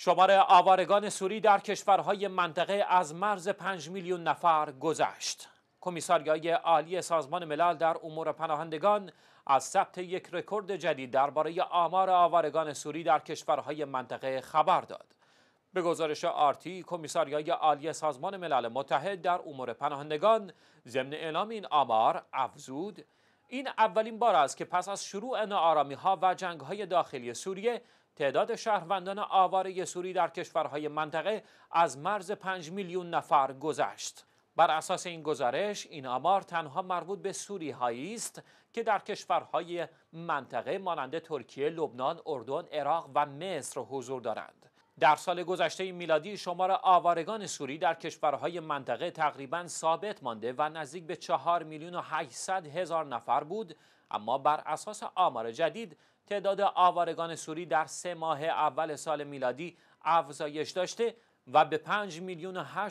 شمار آوارگان سوری در کشورهای منطقه از مرز 5 میلیون نفر گذشت. کمیساریای عالی سازمان ملل در امور پناهندگان از ثبت یک رکورد جدید درباره آمار آوارگان سوری در کشورهای منطقه خبر داد. به گزارش آرتی کمیساریای عالی سازمان ملل متحد در امور پناهندگان ضمن اعلام این آمار افزود این اولین بار است که پس از شروع نارامی ها و جنگ های داخلی سوریه تعداد شهروندان آواره سوری در کشورهای منطقه از مرز 5 میلیون نفر گذشت. بر اساس این گزارش این آمار تنها مربوط به سوری هایی است که در کشورهای منطقه مانند ترکیه، لبنان، اردن، عراق و مصر حضور دارند. در سال گذشته میلادی شمار آوارگان سوری در کشورهای منطقه تقریبا ثابت مانده و نزدیک به چهار میلیون و 800 هزار نفر بود اما بر اساس آمار جدید تعداد آوارگان سوری در سه ماه اول سال میلادی افزایش داشته و به 5 میلیون و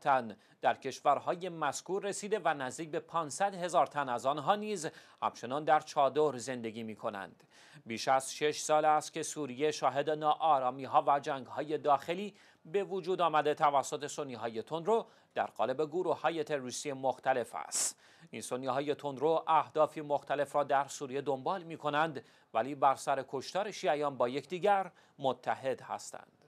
تن در کشورهای مذکور رسیده و نزدیک به 500 هزار تن از آنها نیز همچنان در چادر زندگی می کنند. بیش از 6 سال است که سوریه شاهد ناآرامی ها و جنگ های داخلی به وجود آمده توسط سنی های تون رو در قالب گروه های تروریستی مختلف است. این های تندرو اهدافی مختلف را در سوریه دنبال می کنند ولی بر سر کشتار شیعیان با یکدیگر متحد هستند